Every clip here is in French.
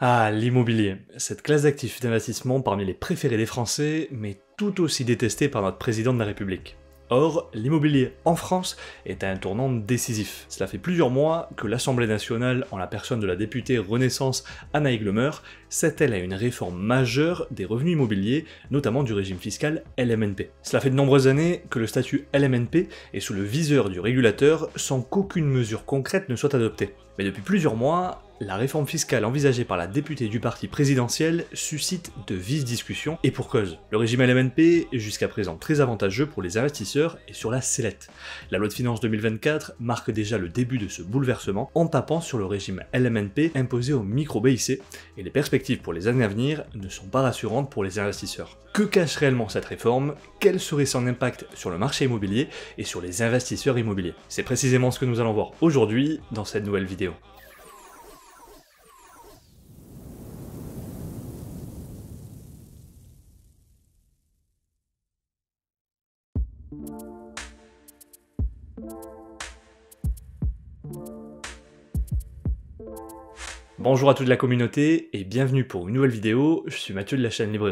Ah, l'immobilier. Cette classe d'actifs d'investissement parmi les préférés des Français, mais tout aussi détestée par notre président de la République. Or, l'immobilier en France est à un tournant décisif. Cela fait plusieurs mois que l'Assemblée nationale, en la personne de la députée Renaissance Anna s'attelle à une réforme majeure des revenus immobiliers, notamment du régime fiscal LMNP. Cela fait de nombreuses années que le statut LMNP est sous le viseur du régulateur sans qu'aucune mesure concrète ne soit adoptée. Mais depuis plusieurs mois, la réforme fiscale envisagée par la députée du parti présidentiel suscite de vives discussions, et pour cause. Le régime LMNP est jusqu'à présent très avantageux pour les investisseurs et sur la sellette. La loi de finances 2024 marque déjà le début de ce bouleversement en tapant sur le régime LMNP imposé au micro-BIC, et les perspectives pour les années à venir ne sont pas rassurantes pour les investisseurs. Que cache réellement cette réforme Quel serait son impact sur le marché immobilier et sur les investisseurs immobiliers C'est précisément ce que nous allons voir aujourd'hui dans cette nouvelle vidéo. Bonjour à toute la communauté et bienvenue pour une nouvelle vidéo, je suis Mathieu de la chaîne Libre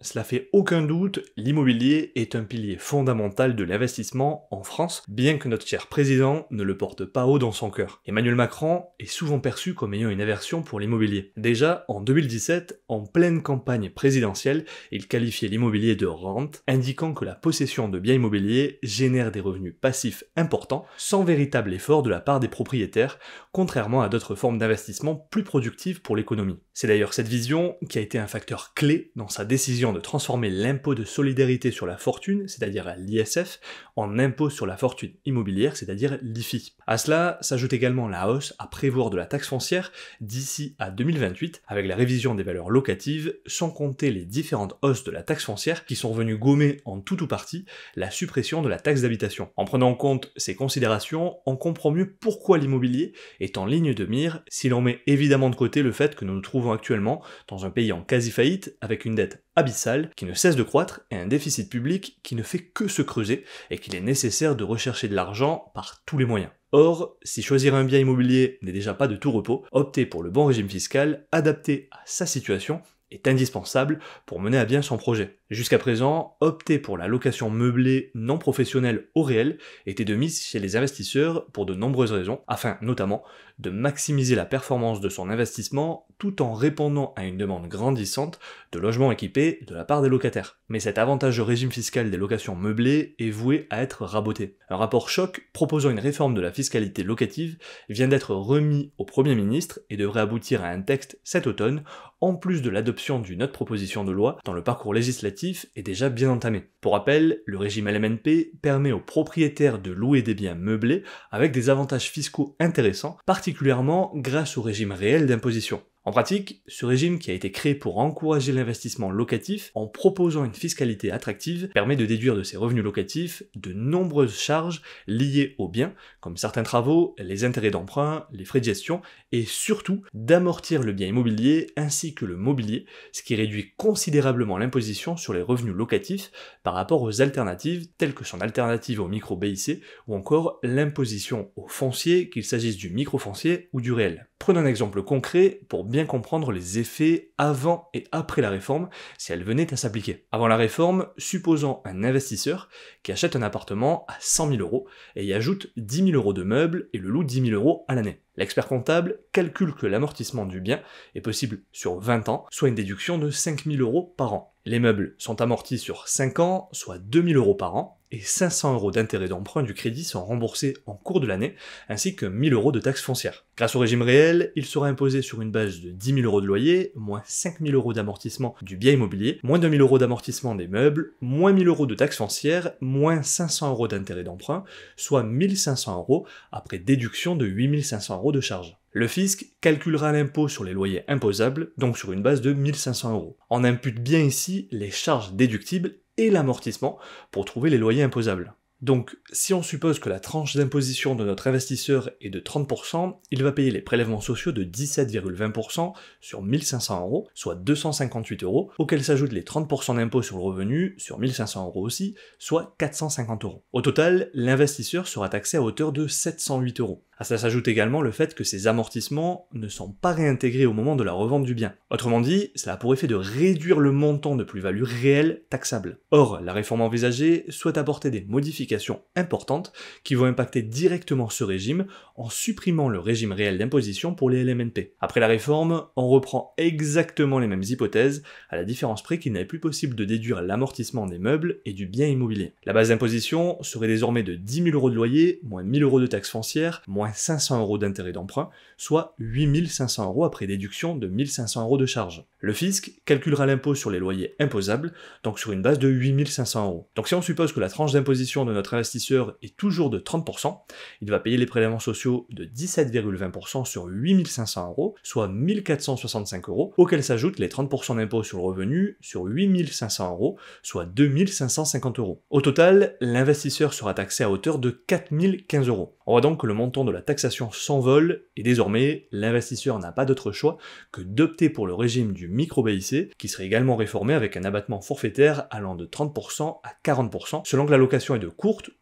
cela fait aucun doute, l'immobilier est un pilier fondamental de l'investissement en France, bien que notre cher président ne le porte pas haut dans son cœur. Emmanuel Macron est souvent perçu comme ayant une aversion pour l'immobilier. Déjà, en 2017, en pleine campagne présidentielle, il qualifiait l'immobilier de rente, indiquant que la possession de biens immobiliers génère des revenus passifs importants, sans véritable effort de la part des propriétaires, contrairement à d'autres formes d'investissement plus productives pour l'économie. C'est d'ailleurs cette vision qui a été un facteur clé dans sa décision de transformer l'impôt de solidarité sur la fortune, c'est-à-dire l'ISF, en impôt sur la fortune immobilière, c'est-à-dire l'IFI. À cela s'ajoute également la hausse à prévoir de la taxe foncière d'ici à 2028, avec la révision des valeurs locatives, sans compter les différentes hausses de la taxe foncière qui sont venues gommer en tout ou partie la suppression de la taxe d'habitation. En prenant en compte ces considérations, on comprend mieux pourquoi l'immobilier est en ligne de mire si l'on met évidemment de côté le fait que nous nous trouvons actuellement dans un pays en quasi-faillite avec une dette abyssal qui ne cesse de croître et un déficit public qui ne fait que se creuser et qu'il est nécessaire de rechercher de l'argent par tous les moyens. Or, si choisir un bien immobilier n'est déjà pas de tout repos, opter pour le bon régime fiscal adapté à sa situation est indispensable pour mener à bien son projet. Jusqu'à présent, opter pour la location meublée non professionnelle au réel était de mise chez les investisseurs pour de nombreuses raisons, afin notamment de maximiser la performance de son investissement tout en répondant à une demande grandissante de logements équipés de la part des locataires. Mais cet avantage au régime fiscal des locations meublées est voué à être raboté. Un rapport choc proposant une réforme de la fiscalité locative vient d'être remis au Premier ministre et devrait aboutir à un texte cet automne, en plus de l'adoption d'une autre proposition de loi dont le parcours législatif est déjà bien entamé. Pour rappel, le régime LMNP permet aux propriétaires de louer des biens meublés avec des avantages fiscaux intéressants, particulièrement grâce au régime réel d'imposition. En pratique, ce régime qui a été créé pour encourager l'investissement locatif en proposant une fiscalité attractive permet de déduire de ses revenus locatifs de nombreuses charges liées aux biens, comme certains travaux, les intérêts d'emprunt, les frais de gestion, et surtout d'amortir le bien immobilier ainsi que le mobilier, ce qui réduit considérablement l'imposition sur les revenus locatifs par rapport aux alternatives telles que son alternative au micro BIC ou encore l'imposition au foncier, qu'il s'agisse du micro foncier ou du réel. Prenons un exemple concret pour bien comprendre les effets avant et après la réforme si elle venait à s'appliquer. Avant la réforme, supposons un investisseur qui achète un appartement à 100 000 euros et y ajoute 10 000 euros de meubles et le loue 10 000 euros à l'année. L'expert comptable calcule que l'amortissement du bien est possible sur 20 ans, soit une déduction de 5 000 euros par an. Les meubles sont amortis sur 5 ans, soit 2 000 euros par an, et 500 euros d'intérêt d'emprunt du crédit sont remboursés en cours de l'année, ainsi que 1000 euros de taxes foncières. Grâce au régime réel, il sera imposé sur une base de 10 000 euros de loyer, moins 5 000 euros d'amortissement du bien immobilier, moins 2 000 euros d'amortissement des meubles, moins 1 000 euros de taxes foncières, moins 500 euros d'intérêt d'emprunt, soit 1 500 euros après déduction de 8 500 euros de charges. Le fisc calculera l'impôt sur les loyers imposables, donc sur une base de 1500 euros. On impute bien ici les charges déductibles et l'amortissement pour trouver les loyers imposables. Donc, si on suppose que la tranche d'imposition de notre investisseur est de 30%, il va payer les prélèvements sociaux de 17,20% sur 1500 euros, soit 258 euros, auxquels s'ajoutent les 30% d'impôt sur le revenu, sur 1500 euros aussi, soit 450 euros. Au total, l'investisseur sera taxé à hauteur de 708 euros. À ça s'ajoute également le fait que ces amortissements ne sont pas réintégrés au moment de la revente du bien. Autrement dit, cela a pour effet de réduire le montant de plus-value réelle taxable. Or, la réforme envisagée souhaite apporter des modifications importantes qui vont impacter directement ce régime en supprimant le régime réel d'imposition pour les LMNP. Après la réforme, on reprend exactement les mêmes hypothèses, à la différence près qu'il n'est plus possible de déduire l'amortissement des meubles et du bien immobilier. La base d'imposition serait désormais de 10 000 euros de loyer, moins 1 000 euros de taxes foncières, moins 500 euros d'intérêt d'emprunt, soit 8 500 euros après déduction de 1 500 euros de charges. Le fisc calculera l'impôt sur les loyers imposables, donc sur une base de 8 500 euros. Donc si on suppose que la tranche d'imposition de notre investisseur est toujours de 30%, il va payer les prélèvements sociaux de 17,20% sur 8500 euros, soit 1465 euros, auxquels s'ajoutent les 30% d'impôt sur le revenu sur 8500 euros, soit 2550 euros. Au total, l'investisseur sera taxé à hauteur de 4015 euros. On voit donc que le montant de la taxation s'envole et désormais, l'investisseur n'a pas d'autre choix que d'opter pour le régime du micro-BIC, qui serait également réformé avec un abattement forfaitaire allant de 30% à 40% selon que l'allocation est de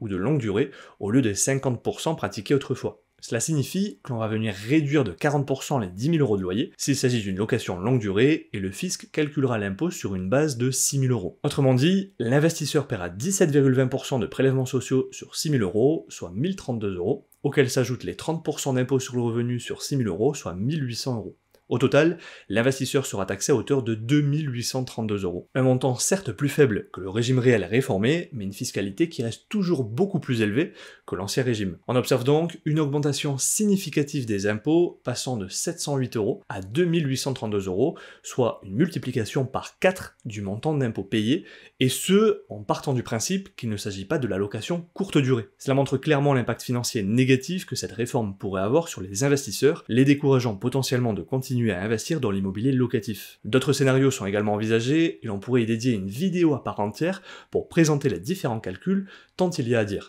ou de longue durée au lieu des 50% pratiqués autrefois. Cela signifie que l'on va venir réduire de 40% les 10 000 euros de loyer s'il s'agit d'une location longue durée et le fisc calculera l'impôt sur une base de 6 000 euros. Autrement dit, l'investisseur paiera 17,20% de prélèvements sociaux sur 6 000 euros, soit 1032 euros, auxquels s'ajoutent les 30% d'impôt sur le revenu sur 6 000 euros, soit 1800 euros. Au total, l'investisseur sera taxé à hauteur de 2832 euros. Un montant certes plus faible que le régime réel réformé, mais une fiscalité qui reste toujours beaucoup plus élevée que l'ancien régime. On observe donc une augmentation significative des impôts passant de 708 euros à 2832 euros, soit une multiplication par 4 du montant d'impôts payés et ce, en partant du principe qu'il ne s'agit pas de la location courte durée. Cela montre clairement l'impact financier négatif que cette réforme pourrait avoir sur les investisseurs, les décourageant potentiellement de continuer à investir dans l'immobilier locatif. D'autres scénarios sont également envisagés, et l'on pourrait y dédier une vidéo à part entière pour présenter les différents calculs, tant il y a à dire.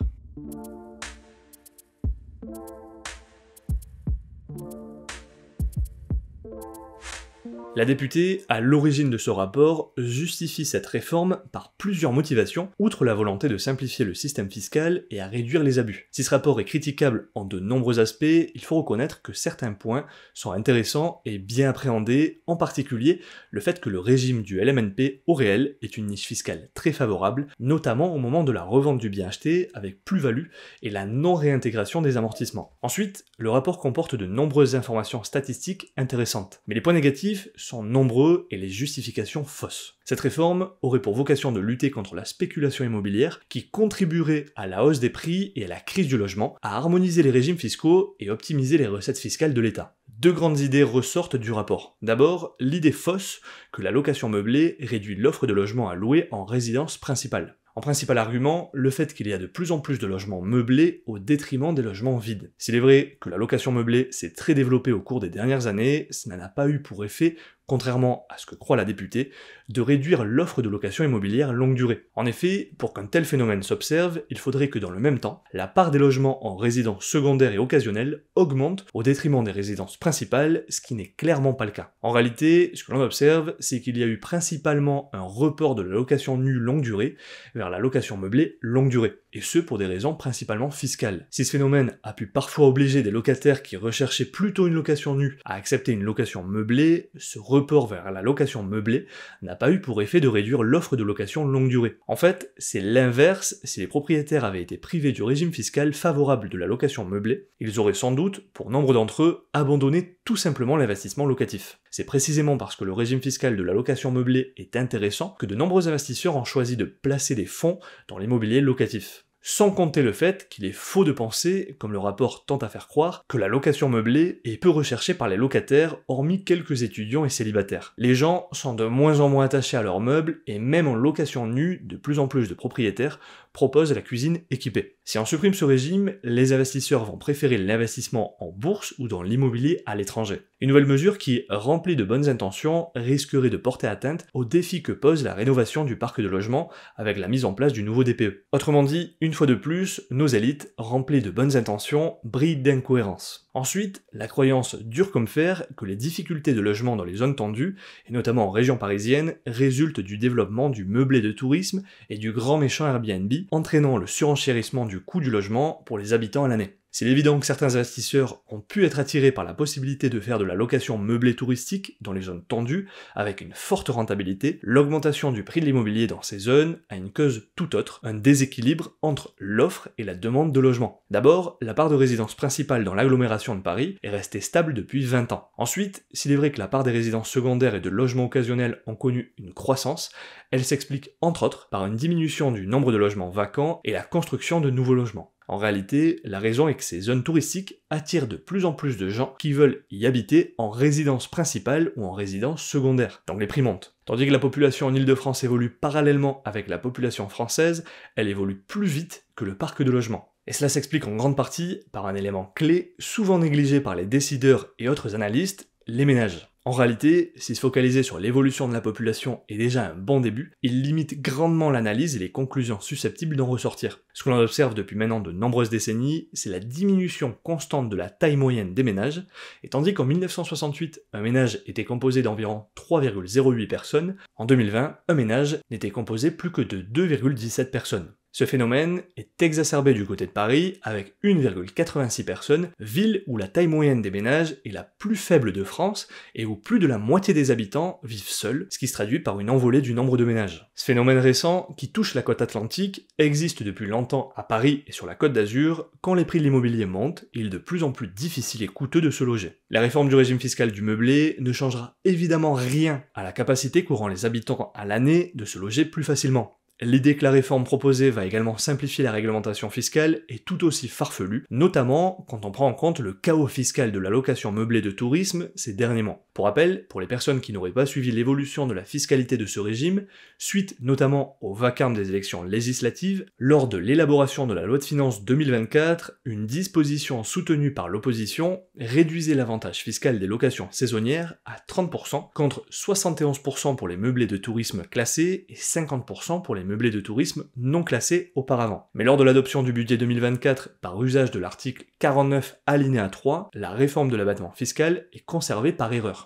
La députée, à l'origine de ce rapport, justifie cette réforme par plusieurs motivations, outre la volonté de simplifier le système fiscal et à réduire les abus. Si ce rapport est critiquable en de nombreux aspects, il faut reconnaître que certains points sont intéressants et bien appréhendés, en particulier le fait que le régime du LMNP au réel est une niche fiscale très favorable, notamment au moment de la revente du bien acheté avec plus-value et la non-réintégration des amortissements. Ensuite, le rapport comporte de nombreuses informations statistiques intéressantes. Mais les points négatifs sont nombreux et les justifications fausses. Cette réforme aurait pour vocation de lutter contre la spéculation immobilière qui contribuerait à la hausse des prix et à la crise du logement, à harmoniser les régimes fiscaux et optimiser les recettes fiscales de l'État. Deux grandes idées ressortent du rapport. D'abord, l'idée fausse que la location meublée réduit l'offre de logements à louer en résidence principale. En principal argument, le fait qu'il y a de plus en plus de logements meublés au détriment des logements vides. S'il est vrai que la location meublée s'est très développée au cours des dernières années, cela n'a pas eu pour effet contrairement à ce que croit la députée, de réduire l'offre de location immobilière longue durée. En effet, pour qu'un tel phénomène s'observe, il faudrait que dans le même temps, la part des logements en résidence secondaire et occasionnelle augmente au détriment des résidences principales, ce qui n'est clairement pas le cas. En réalité, ce que l'on observe, c'est qu'il y a eu principalement un report de la location nue longue durée vers la location meublée longue durée, et ce pour des raisons principalement fiscales. Si ce phénomène a pu parfois obliger des locataires qui recherchaient plutôt une location nue à accepter une location meublée, ce report vers la location meublée n'a pas eu pour effet de réduire l'offre de location longue durée. En fait, c'est l'inverse, si les propriétaires avaient été privés du régime fiscal favorable de la location meublée, ils auraient sans doute, pour nombre d'entre eux, abandonné tout simplement l'investissement locatif. C'est précisément parce que le régime fiscal de la location meublée est intéressant que de nombreux investisseurs ont choisi de placer des fonds dans l'immobilier locatif sans compter le fait qu'il est faux de penser, comme le rapport tente à faire croire, que la location meublée est peu recherchée par les locataires, hormis quelques étudiants et célibataires. Les gens sont de moins en moins attachés à leurs meubles, et même en location nue, de plus en plus de propriétaires propose la cuisine équipée. Si on supprime ce régime, les investisseurs vont préférer l'investissement en bourse ou dans l'immobilier à l'étranger. Une nouvelle mesure qui, remplie de bonnes intentions, risquerait de porter atteinte au défi que pose la rénovation du parc de logement avec la mise en place du nouveau DPE. Autrement dit, une fois de plus, nos élites, remplies de bonnes intentions, brillent d'incohérences. Ensuite, la croyance dure comme fer que les difficultés de logement dans les zones tendues, et notamment en région parisienne, résultent du développement du meublé de tourisme et du grand méchant Airbnb, entraînant le surenchérissement du coût du logement pour les habitants à l'année. S'il évident que certains investisseurs ont pu être attirés par la possibilité de faire de la location meublée touristique dans les zones tendues avec une forte rentabilité, l'augmentation du prix de l'immobilier dans ces zones a une cause tout autre, un déséquilibre entre l'offre et la demande de logements. D'abord, la part de résidence principale dans l'agglomération de Paris est restée stable depuis 20 ans. Ensuite, s'il est vrai que la part des résidences secondaires et de logements occasionnels ont connu une croissance, elle s'explique entre autres par une diminution du nombre de logements vacants et la construction de nouveaux logements. En réalité, la raison est que ces zones touristiques attirent de plus en plus de gens qui veulent y habiter en résidence principale ou en résidence secondaire. Donc les prix montent. Tandis que la population en Ile-de-France évolue parallèlement avec la population française, elle évolue plus vite que le parc de logements. Et cela s'explique en grande partie par un élément clé souvent négligé par les décideurs et autres analystes, les ménages. En réalité, si se focaliser sur l'évolution de la population est déjà un bon début, il limite grandement l'analyse et les conclusions susceptibles d'en ressortir. Ce que l'on observe depuis maintenant de nombreuses décennies, c'est la diminution constante de la taille moyenne des ménages, et tandis qu'en 1968, un ménage était composé d'environ 3,08 personnes, en 2020, un ménage n'était composé plus que de 2,17 personnes. Ce phénomène est exacerbé du côté de Paris avec 1,86 personnes, ville où la taille moyenne des ménages est la plus faible de France et où plus de la moitié des habitants vivent seuls, ce qui se traduit par une envolée du nombre de ménages. Ce phénomène récent, qui touche la côte atlantique, existe depuis longtemps à Paris et sur la côte d'Azur. Quand les prix de l'immobilier montent, il est de plus en plus difficile et coûteux de se loger. La réforme du régime fiscal du meublé ne changera évidemment rien à la capacité courant les habitants à l'année de se loger plus facilement. L'idée que la réforme proposée va également simplifier la réglementation fiscale est tout aussi farfelue, notamment quand on prend en compte le chaos fiscal de la location meublée de tourisme ces derniers mois. Pour rappel, pour les personnes qui n'auraient pas suivi l'évolution de la fiscalité de ce régime, suite notamment au vacarme des élections législatives, lors de l'élaboration de la loi de finances 2024, une disposition soutenue par l'opposition réduisait l'avantage fiscal des locations saisonnières à 30% contre 71% pour les meublés de tourisme classés et 50% pour les meublés de tourisme non classés auparavant. Mais lors de l'adoption du budget 2024 par usage de l'article 49 alinéa 3, la réforme de l'abattement fiscal est conservée par erreur.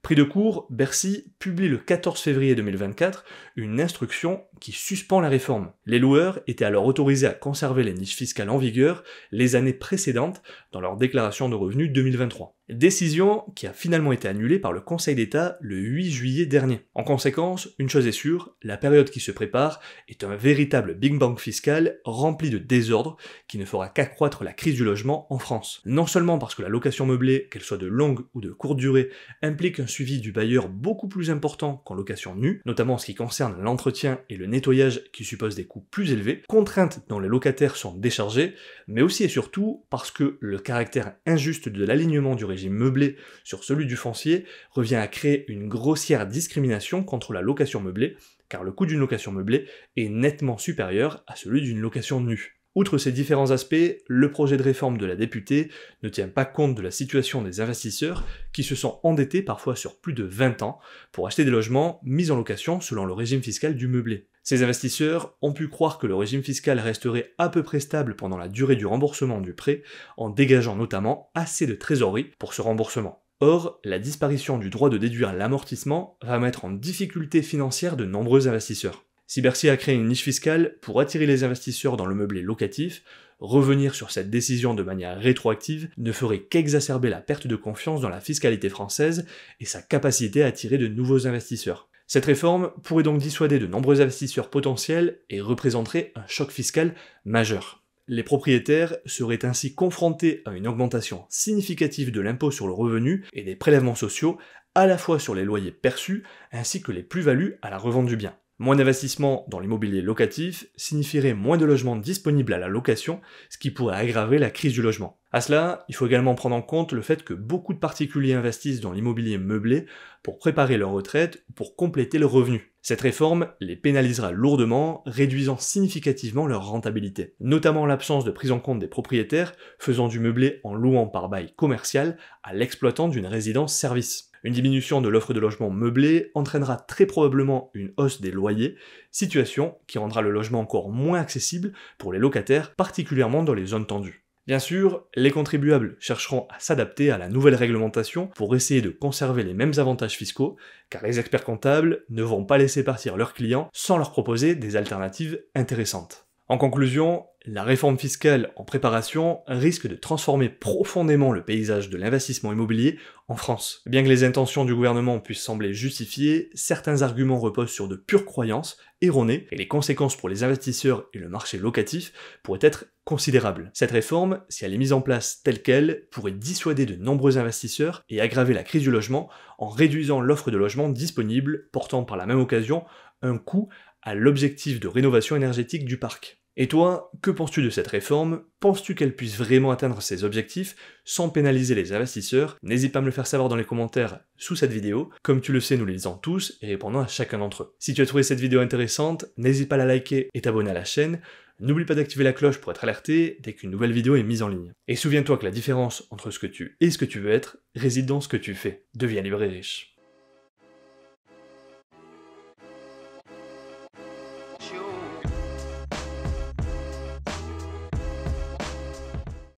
Pris de court, Bercy publie le 14 février 2024 une instruction qui suspend la réforme. Les loueurs étaient alors autorisés à conserver les niches fiscales en vigueur les années précédentes dans leur déclaration de revenus 2023. Décision qui a finalement été annulée par le Conseil d'État le 8 juillet dernier. En conséquence, une chose est sûre, la période qui se prépare est un véritable Big Bang fiscal rempli de désordre qui ne fera qu'accroître la crise du logement en France. Non seulement parce que la location meublée, qu'elle soit de longue ou de courte durée, implique un suivi du bailleur beaucoup plus important qu'en location nue, notamment en ce qui concerne l'entretien et le nettoyage qui supposent des coûts plus élevés, contraintes dont les locataires sont déchargés, mais aussi et surtout parce que le caractère injuste de l'alignement du régime meublé sur celui du foncier revient à créer une grossière discrimination contre la location meublée, car le coût d'une location meublée est nettement supérieur à celui d'une location nue. Outre ces différents aspects, le projet de réforme de la députée ne tient pas compte de la situation des investisseurs qui se sont endettés parfois sur plus de 20 ans pour acheter des logements mis en location selon le régime fiscal du meublé. Ces investisseurs ont pu croire que le régime fiscal resterait à peu près stable pendant la durée du remboursement du prêt en dégageant notamment assez de trésorerie pour ce remboursement. Or, la disparition du droit de déduire l'amortissement va mettre en difficulté financière de nombreux investisseurs. Si Bercy a créé une niche fiscale pour attirer les investisseurs dans le meublé locatif, revenir sur cette décision de manière rétroactive ne ferait qu'exacerber la perte de confiance dans la fiscalité française et sa capacité à attirer de nouveaux investisseurs. Cette réforme pourrait donc dissuader de nombreux investisseurs potentiels et représenterait un choc fiscal majeur. Les propriétaires seraient ainsi confrontés à une augmentation significative de l'impôt sur le revenu et des prélèvements sociaux à la fois sur les loyers perçus ainsi que les plus-values à la revente du bien. Moins d'investissement dans l'immobilier locatif signifierait moins de logements disponibles à la location, ce qui pourrait aggraver la crise du logement. À cela, il faut également prendre en compte le fait que beaucoup de particuliers investissent dans l'immobilier meublé pour préparer leur retraite ou pour compléter leurs revenus. Cette réforme les pénalisera lourdement, réduisant significativement leur rentabilité, notamment l'absence de prise en compte des propriétaires faisant du meublé en louant par bail commercial à l'exploitant d'une résidence service. Une diminution de l'offre de logements meublés entraînera très probablement une hausse des loyers, situation qui rendra le logement encore moins accessible pour les locataires, particulièrement dans les zones tendues. Bien sûr, les contribuables chercheront à s'adapter à la nouvelle réglementation pour essayer de conserver les mêmes avantages fiscaux, car les experts comptables ne vont pas laisser partir leurs clients sans leur proposer des alternatives intéressantes. En conclusion, la réforme fiscale en préparation risque de transformer profondément le paysage de l'investissement immobilier en France. Bien que les intentions du gouvernement puissent sembler justifiées, certains arguments reposent sur de pures croyances erronées et les conséquences pour les investisseurs et le marché locatif pourraient être considérables. Cette réforme, si elle est mise en place telle qu'elle, pourrait dissuader de nombreux investisseurs et aggraver la crise du logement en réduisant l'offre de logements disponible, portant par la même occasion un coût à l'objectif de rénovation énergétique du parc. Et toi, que penses-tu de cette réforme Penses-tu qu'elle puisse vraiment atteindre ses objectifs sans pénaliser les investisseurs N'hésite pas à me le faire savoir dans les commentaires sous cette vidéo. Comme tu le sais, nous les lisons tous et répondons à chacun d'entre eux. Si tu as trouvé cette vidéo intéressante, n'hésite pas à la liker et t'abonner à la chaîne. N'oublie pas d'activer la cloche pour être alerté dès qu'une nouvelle vidéo est mise en ligne. Et souviens-toi que la différence entre ce que tu es et ce que tu veux être réside dans ce que tu fais. Deviens libre et riche.